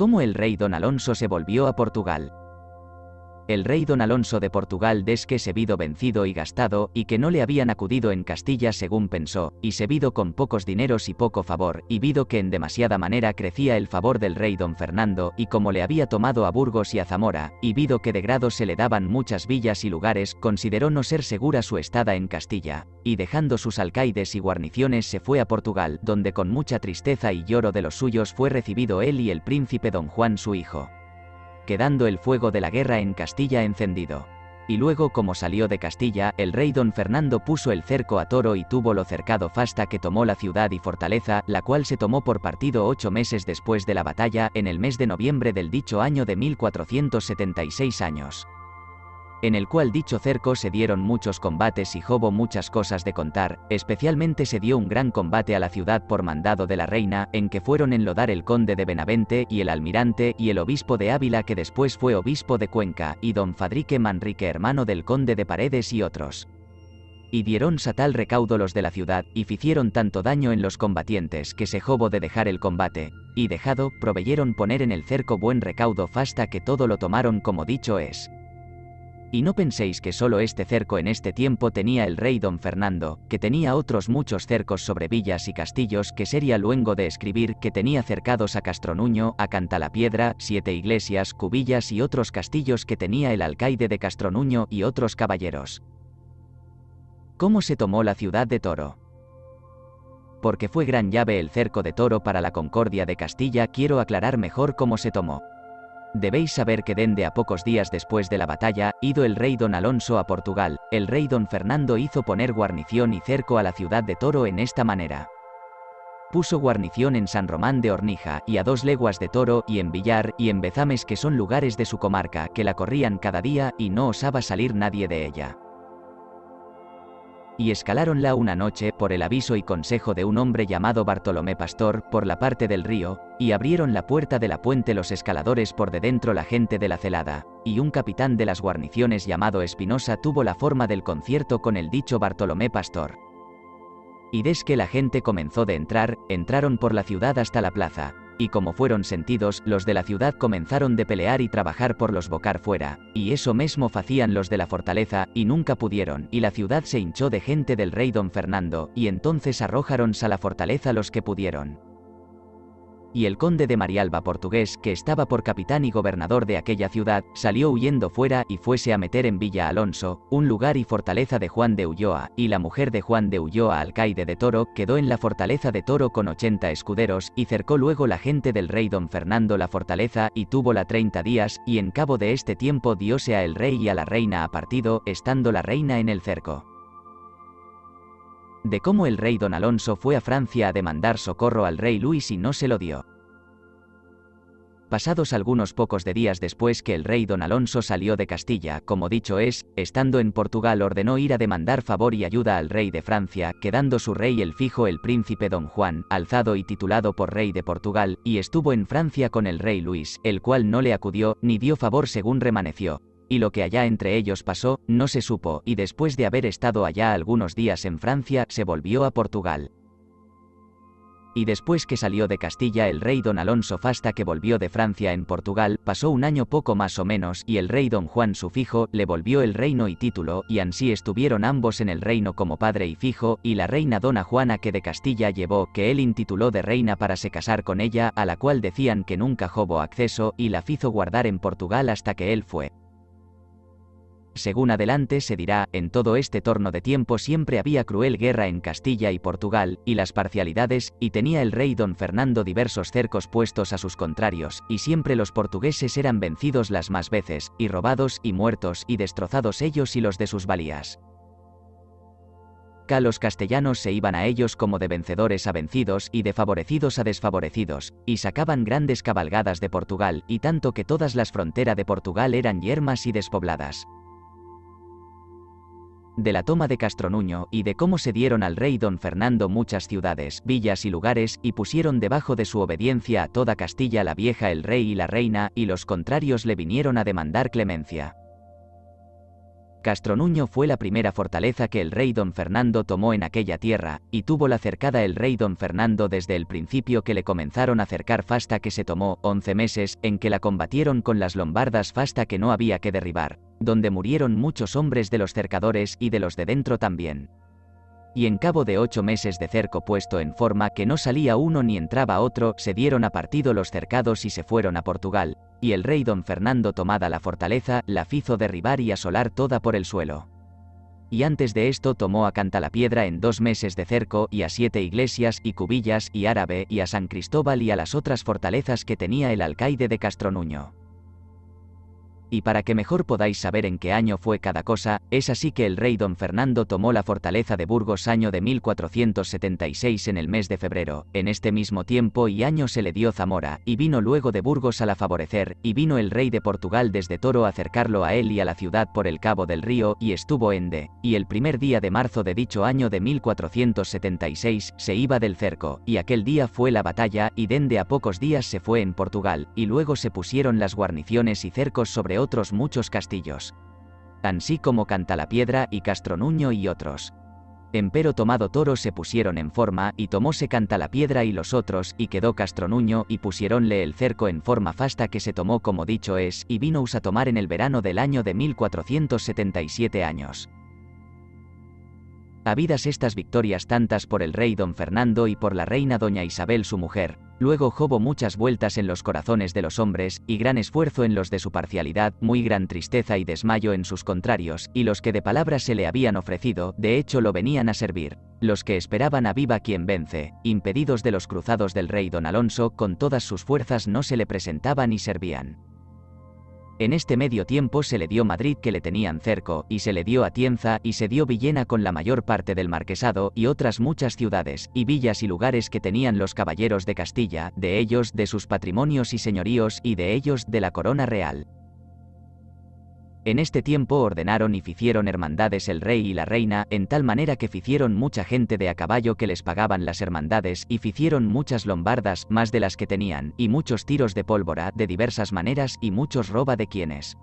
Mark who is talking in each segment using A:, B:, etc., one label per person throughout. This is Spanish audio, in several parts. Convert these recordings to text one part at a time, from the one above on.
A: cómo el rey don Alonso se volvió a Portugal el rey don Alonso de Portugal desque se vido vencido y gastado, y que no le habían acudido en Castilla según pensó, y se vido con pocos dineros y poco favor, y vido que en demasiada manera crecía el favor del rey don Fernando, y como le había tomado a Burgos y a Zamora, y vido que de grado se le daban muchas villas y lugares, consideró no ser segura su estada en Castilla, y dejando sus alcaides y guarniciones se fue a Portugal, donde con mucha tristeza y lloro de los suyos fue recibido él y el príncipe don Juan su hijo quedando el fuego de la guerra en Castilla encendido. Y luego como salió de Castilla, el rey don Fernando puso el cerco a Toro y tuvo lo cercado Fasta que tomó la ciudad y fortaleza, la cual se tomó por partido ocho meses después de la batalla, en el mes de noviembre del dicho año de 1476 años en el cual dicho cerco se dieron muchos combates y jobo muchas cosas de contar, especialmente se dio un gran combate a la ciudad por mandado de la reina, en que fueron enlodar el conde de Benavente y el almirante y el obispo de Ávila que después fue obispo de Cuenca, y don Fadrique Manrique hermano del conde de Paredes y otros. Y dieron satal recaudo los de la ciudad, y hicieron tanto daño en los combatientes que se jobo de dejar el combate, y dejado, proveyeron poner en el cerco buen recaudo fasta que todo lo tomaron como dicho es. Y no penséis que solo este cerco en este tiempo tenía el rey don Fernando, que tenía otros muchos cercos sobre villas y castillos que sería luengo de escribir, que tenía cercados a Castronuño, a Cantalapiedra, siete iglesias, cubillas y otros castillos que tenía el alcaide de Castronuño y otros caballeros. ¿Cómo se tomó la ciudad de Toro? Porque fue gran llave el cerco de Toro para la concordia de Castilla, quiero aclarar mejor cómo se tomó. Debéis saber que dende a pocos días después de la batalla, ido el rey don Alonso a Portugal, el rey don Fernando hizo poner guarnición y cerco a la ciudad de Toro en esta manera. Puso guarnición en San Román de Ornija, y a dos leguas de Toro, y en Villar, y en Bezames que son lugares de su comarca, que la corrían cada día, y no osaba salir nadie de ella y escalaronla una noche por el aviso y consejo de un hombre llamado Bartolomé Pastor por la parte del río, y abrieron la puerta de la puente los escaladores por de dentro la gente de la celada, y un capitán de las guarniciones llamado Espinosa tuvo la forma del concierto con el dicho Bartolomé Pastor. Y des que la gente comenzó de entrar, entraron por la ciudad hasta la plaza, y como fueron sentidos, los de la ciudad comenzaron de pelear y trabajar por los bocar fuera, y eso mismo hacían los de la fortaleza, y nunca pudieron, y la ciudad se hinchó de gente del rey don Fernando, y entonces arrojaron a la fortaleza los que pudieron y el conde de Marialba portugués, que estaba por capitán y gobernador de aquella ciudad, salió huyendo fuera y fuese a meter en Villa Alonso, un lugar y fortaleza de Juan de Ulloa, y la mujer de Juan de Ulloa, alcaide de Toro, quedó en la fortaleza de Toro con 80 escuderos, y cercó luego la gente del rey don Fernando la fortaleza, y tuvo la 30 días, y en cabo de este tiempo diose a el rey y a la reina a partido, estando la reina en el cerco de cómo el rey don Alonso fue a Francia a demandar socorro al rey Luis y no se lo dio. Pasados algunos pocos de días después que el rey don Alonso salió de Castilla, como dicho es, estando en Portugal ordenó ir a demandar favor y ayuda al rey de Francia, quedando su rey el fijo el príncipe don Juan, alzado y titulado por rey de Portugal, y estuvo en Francia con el rey Luis, el cual no le acudió, ni dio favor según remaneció y lo que allá entre ellos pasó, no se supo, y después de haber estado allá algunos días en Francia, se volvió a Portugal. Y después que salió de Castilla el rey don Alonso Fasta que volvió de Francia en Portugal, pasó un año poco más o menos, y el rey don Juan su fijo, le volvió el reino y título, y ansí estuvieron ambos en el reino como padre y fijo, y la reina dona Juana que de Castilla llevó, que él intituló de reina para se casar con ella, a la cual decían que nunca hubo acceso, y la fizo guardar en Portugal hasta que él fue. Según adelante se dirá, en todo este torno de tiempo siempre había cruel guerra en Castilla y Portugal, y las parcialidades, y tenía el rey don Fernando diversos cercos puestos a sus contrarios, y siempre los portugueses eran vencidos las más veces, y robados y muertos y destrozados ellos y los de sus valías los castellanos se iban a ellos como de vencedores a vencidos y de favorecidos a desfavorecidos, y sacaban grandes cabalgadas de Portugal, y tanto que todas las fronteras de Portugal eran yermas y despobladas de la toma de Castronuño y de cómo se dieron al rey don Fernando muchas ciudades, villas y lugares, y pusieron debajo de su obediencia a toda Castilla la vieja el rey y la reina, y los contrarios le vinieron a demandar clemencia. Castronuño fue la primera fortaleza que el rey don Fernando tomó en aquella tierra, y tuvo la cercada el rey don Fernando desde el principio que le comenzaron a cercar Fasta que se tomó, once meses, en que la combatieron con las lombardas Fasta que no había que derribar, donde murieron muchos hombres de los cercadores y de los de dentro también y en cabo de ocho meses de cerco puesto en forma que no salía uno ni entraba otro, se dieron a partido los cercados y se fueron a Portugal, y el rey don Fernando tomada la fortaleza, la fizo derribar y asolar toda por el suelo. Y antes de esto tomó a piedra en dos meses de cerco y a siete iglesias y cubillas y árabe y a San Cristóbal y a las otras fortalezas que tenía el alcaide de Castronuño y para que mejor podáis saber en qué año fue cada cosa, es así que el rey don Fernando tomó la fortaleza de Burgos año de 1476 en el mes de febrero, en este mismo tiempo y año se le dio Zamora, y vino luego de Burgos a la favorecer, y vino el rey de Portugal desde Toro a acercarlo a él y a la ciudad por el cabo del río, y estuvo Ende, y el primer día de marzo de dicho año de 1476 se iba del cerco, y aquel día fue la batalla, y dende a pocos días se fue en Portugal, y luego se pusieron las guarniciones y cercos sobre otros muchos castillos. Así como Cantalapiedra y Castronuño y otros. Empero tomado Toro se pusieron en forma, y tomóse Cantalapiedra y los otros, y quedó Castronuño, y pusiéronle el cerco en forma fasta que se tomó como dicho es, y vino a tomar en el verano del año de 1477 años. Habidas estas victorias tantas por el rey don Fernando y por la reina doña Isabel su mujer, Luego Jobo muchas vueltas en los corazones de los hombres, y gran esfuerzo en los de su parcialidad, muy gran tristeza y desmayo en sus contrarios, y los que de palabras se le habían ofrecido, de hecho lo venían a servir. Los que esperaban a viva quien vence, impedidos de los cruzados del rey don Alonso, con todas sus fuerzas no se le presentaban y servían. En este medio tiempo se le dio Madrid que le tenían cerco, y se le dio Atienza y se dio Villena con la mayor parte del marquesado y otras muchas ciudades, y villas y lugares que tenían los caballeros de Castilla, de ellos de sus patrimonios y señoríos y de ellos de la corona real. En este tiempo ordenaron y hicieron hermandades el rey y la reina, en tal manera que hicieron mucha gente de a caballo que les pagaban las hermandades, y hicieron muchas lombardas, más de las que tenían, y muchos tiros de pólvora, de diversas maneras, y muchos roba de quienes.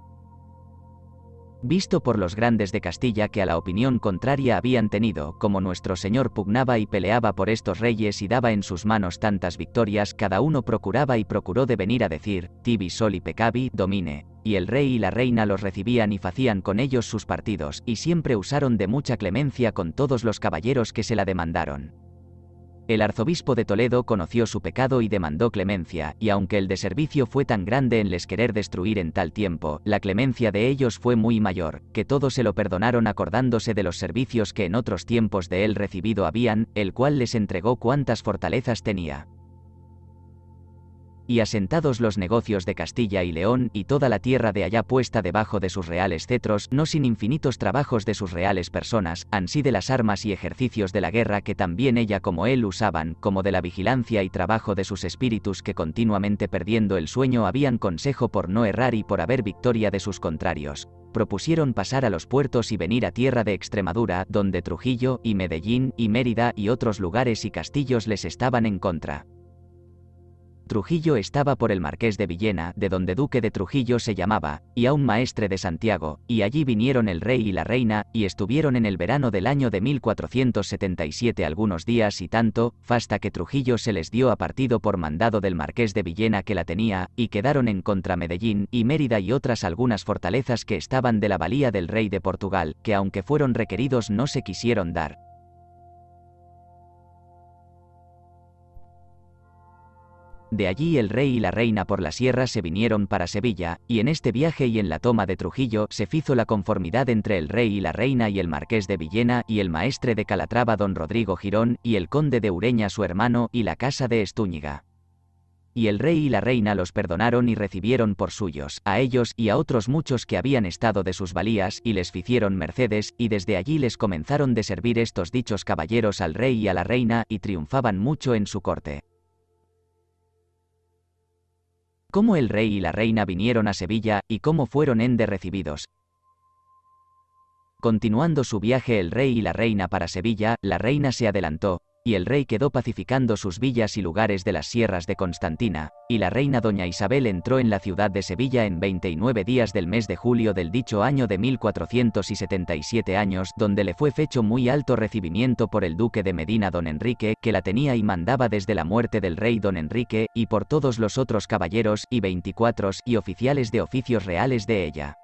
A: Visto por los grandes de Castilla que a la opinión contraria habían tenido, como nuestro Señor pugnaba y peleaba por estos reyes y daba en sus manos tantas victorias, cada uno procuraba y procuró de venir a decir, tibi soli pecavi domine, y el rey y la reina los recibían y facían con ellos sus partidos, y siempre usaron de mucha clemencia con todos los caballeros que se la demandaron. El arzobispo de Toledo conoció su pecado y demandó clemencia, y aunque el deservicio fue tan grande en les querer destruir en tal tiempo, la clemencia de ellos fue muy mayor, que todos se lo perdonaron acordándose de los servicios que en otros tiempos de él recibido habían, el cual les entregó cuantas fortalezas tenía y asentados los negocios de Castilla y León y toda la tierra de allá puesta debajo de sus reales cetros, no sin infinitos trabajos de sus reales personas, ansí de las armas y ejercicios de la guerra que también ella como él usaban, como de la vigilancia y trabajo de sus espíritus que continuamente perdiendo el sueño habían consejo por no errar y por haber victoria de sus contrarios propusieron pasar a los puertos y venir a tierra de Extremadura, donde Trujillo, y Medellín, y Mérida, y otros lugares y castillos les estaban en contra. Trujillo estaba por el marqués de Villena, de donde duque de Trujillo se llamaba, y a un maestre de Santiago, y allí vinieron el rey y la reina, y estuvieron en el verano del año de 1477 algunos días y tanto, fasta que Trujillo se les dio a partido por mandado del marqués de Villena que la tenía, y quedaron en contra Medellín y Mérida y otras algunas fortalezas que estaban de la valía del rey de Portugal, que aunque fueron requeridos no se quisieron dar. De allí el rey y la reina por la sierra se vinieron para Sevilla, y en este viaje y en la toma de Trujillo se fizo la conformidad entre el rey y la reina y el marqués de Villena y el maestre de Calatrava don Rodrigo Girón y el conde de Ureña su hermano y la casa de Estúñiga. Y el rey y la reina los perdonaron y recibieron por suyos, a ellos y a otros muchos que habían estado de sus valías, y les hicieron mercedes, y desde allí les comenzaron de servir estos dichos caballeros al rey y a la reina, y triunfaban mucho en su corte cómo el rey y la reina vinieron a Sevilla y cómo fueron ende recibidos. Continuando su viaje el rey y la reina para Sevilla, la reina se adelantó, y el rey quedó pacificando sus villas y lugares de las sierras de Constantina, y la reina doña Isabel entró en la ciudad de Sevilla en 29 días del mes de julio del dicho año de 1477 años, donde le fue fecho muy alto recibimiento por el duque de Medina don Enrique, que la tenía y mandaba desde la muerte del rey don Enrique, y por todos los otros caballeros, y 24, y oficiales de oficios reales de ella.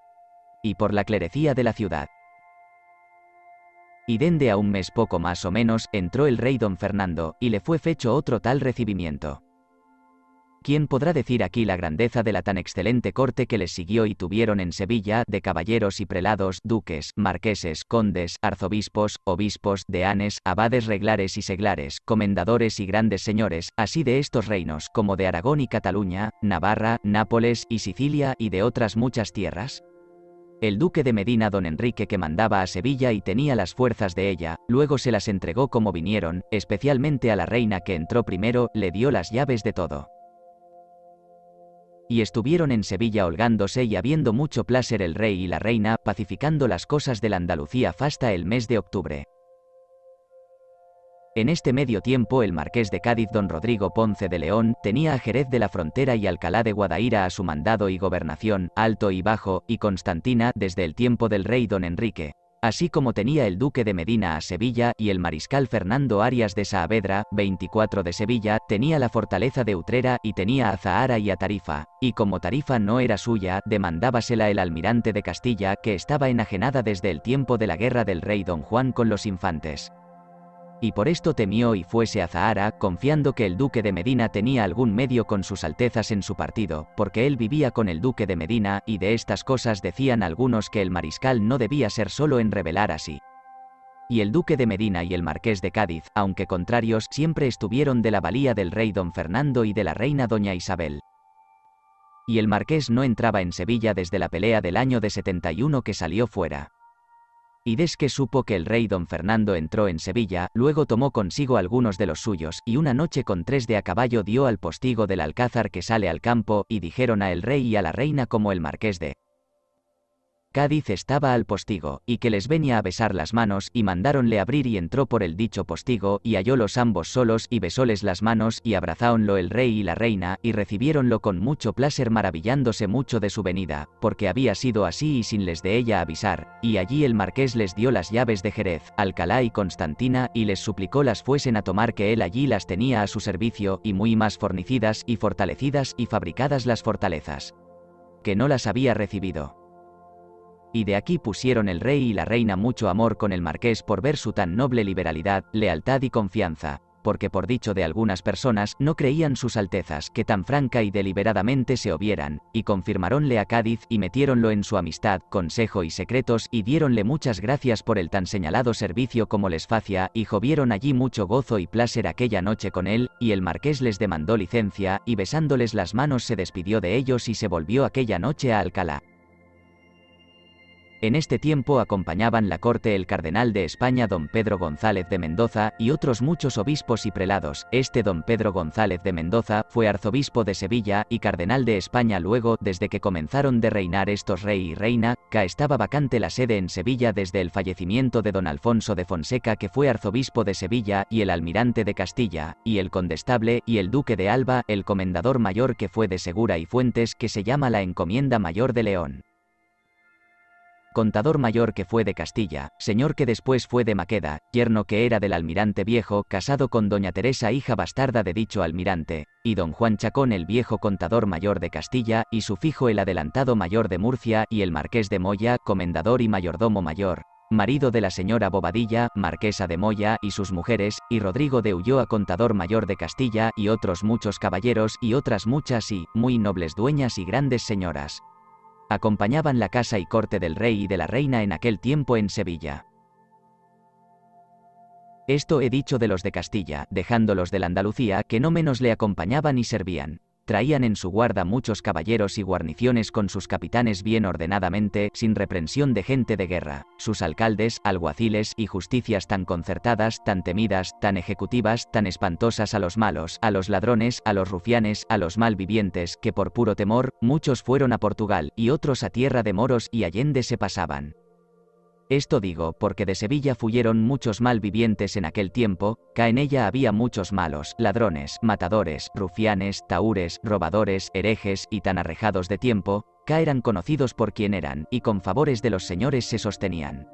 A: Y por la clerecía de la ciudad. Y dende a un mes poco más o menos, entró el rey don Fernando, y le fue fecho otro tal recibimiento. ¿Quién podrá decir aquí la grandeza de la tan excelente corte que les siguió y tuvieron en Sevilla, de caballeros y prelados, duques, marqueses, condes, arzobispos, obispos, deanes, abades reglares y seglares, comendadores y grandes señores, así de estos reinos como de Aragón y Cataluña, Navarra, Nápoles y Sicilia y de otras muchas tierras? El duque de Medina don Enrique que mandaba a Sevilla y tenía las fuerzas de ella, luego se las entregó como vinieron, especialmente a la reina que entró primero, le dio las llaves de todo. Y estuvieron en Sevilla holgándose y habiendo mucho placer el rey y la reina, pacificando las cosas de la Andalucía hasta el mes de octubre. En este medio tiempo el marqués de Cádiz don Rodrigo Ponce de León tenía a Jerez de la Frontera y Alcalá de Guadaira a su mandado y gobernación, Alto y Bajo, y Constantina desde el tiempo del rey don Enrique, así como tenía el duque de Medina a Sevilla y el mariscal Fernando Arias de Saavedra, 24 de Sevilla, tenía la fortaleza de Utrera y tenía a Zahara y a Tarifa, y como Tarifa no era suya, demandábasela el almirante de Castilla que estaba enajenada desde el tiempo de la guerra del rey don Juan con los infantes y por esto temió y fuese a Zahara, confiando que el duque de Medina tenía algún medio con sus altezas en su partido, porque él vivía con el duque de Medina, y de estas cosas decían algunos que el mariscal no debía ser solo en revelar así. Y el duque de Medina y el marqués de Cádiz, aunque contrarios, siempre estuvieron de la valía del rey don Fernando y de la reina doña Isabel. Y el marqués no entraba en Sevilla desde la pelea del año de 71 que salió fuera. Y des que supo que el rey don Fernando entró en Sevilla, luego tomó consigo algunos de los suyos, y una noche con tres de a caballo dio al postigo del alcázar que sale al campo, y dijeron a el rey y a la reina como el marqués de Cádiz estaba al postigo, y que les venía a besar las manos, y mandáronle abrir y entró por el dicho postigo, y hallólos ambos solos, y besóles las manos, y abrazáonlo el rey y la reina, y recibiéronlo con mucho placer maravillándose mucho de su venida, porque había sido así y sin les de ella avisar, y allí el marqués les dio las llaves de Jerez, Alcalá y Constantina, y les suplicó las fuesen a tomar que él allí las tenía a su servicio, y muy más fornicidas y fortalecidas y fabricadas las fortalezas. Que no las había recibido y de aquí pusieron el rey y la reina mucho amor con el marqués por ver su tan noble liberalidad, lealtad y confianza, porque por dicho de algunas personas no creían sus altezas que tan franca y deliberadamente se hubieran, y confirmaronle a Cádiz y metiéronlo en su amistad, consejo y secretos y diéronle muchas gracias por el tan señalado servicio como les facia, y jovieron allí mucho gozo y placer aquella noche con él, y el marqués les demandó licencia, y besándoles las manos se despidió de ellos y se volvió aquella noche a Alcalá. En este tiempo acompañaban la corte el cardenal de España don Pedro González de Mendoza y otros muchos obispos y prelados. Este don Pedro González de Mendoza fue arzobispo de Sevilla y cardenal de España luego, desde que comenzaron de reinar estos rey y reina, que estaba vacante la sede en Sevilla desde el fallecimiento de don Alfonso de Fonseca que fue arzobispo de Sevilla y el almirante de Castilla, y el condestable y el duque de Alba, el comendador mayor que fue de Segura y Fuentes que se llama la encomienda mayor de León contador mayor que fue de Castilla, señor que después fue de Maqueda, yerno que era del almirante viejo, casado con doña Teresa hija bastarda de dicho almirante, y don Juan Chacón el viejo contador mayor de Castilla, y su fijo el adelantado mayor de Murcia, y el marqués de Moya, comendador y mayordomo mayor, marido de la señora Bobadilla, marquesa de Moya, y sus mujeres, y Rodrigo de Ulloa, contador mayor de Castilla, y otros muchos caballeros y otras muchas y muy nobles dueñas y grandes señoras acompañaban la casa y corte del rey y de la reina en aquel tiempo en Sevilla. Esto he dicho de los de Castilla, dejándolos de la Andalucía, que no menos le acompañaban y servían traían en su guarda muchos caballeros y guarniciones con sus capitanes bien ordenadamente, sin reprensión de gente de guerra, sus alcaldes, alguaciles y justicias tan concertadas, tan temidas, tan ejecutivas, tan espantosas a los malos, a los ladrones, a los rufianes, a los malvivientes, que por puro temor, muchos fueron a Portugal, y otros a tierra de moros y allende se pasaban. Esto digo porque de Sevilla fuyeron muchos mal vivientes en aquel tiempo, ca en ella había muchos malos, ladrones, matadores, rufianes, taúres, robadores, herejes y tan arrejados de tiempo, ca eran conocidos por quien eran y con favores de los señores se sostenían.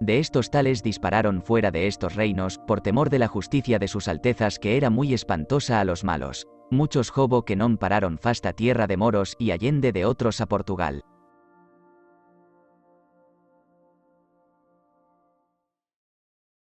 A: De estos tales dispararon fuera de estos reinos, por temor de la justicia de sus altezas que era muy espantosa a los malos. Muchos jobo que non pararon fasta tierra de moros y allende de otros a Portugal.